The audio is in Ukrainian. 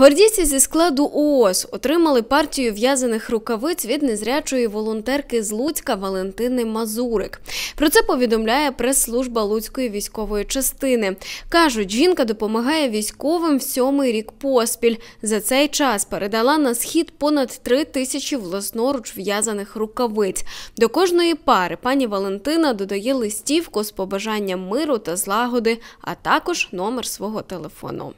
Гвардійці зі складу ООС отримали партію в'язаних рукавиць від незрячої волонтерки з Луцька Валентини Мазурик. Про це повідомляє прес-служба Луцької військової частини. кажуть, жінка допомагає військовим в сьомий рік поспіль. За цей час передала на схід понад три тисячі власноруч в'язаних рукавиць. До кожної пари пані Валентина додає листівку з побажанням миру та злагоди, а також номер свого телефону.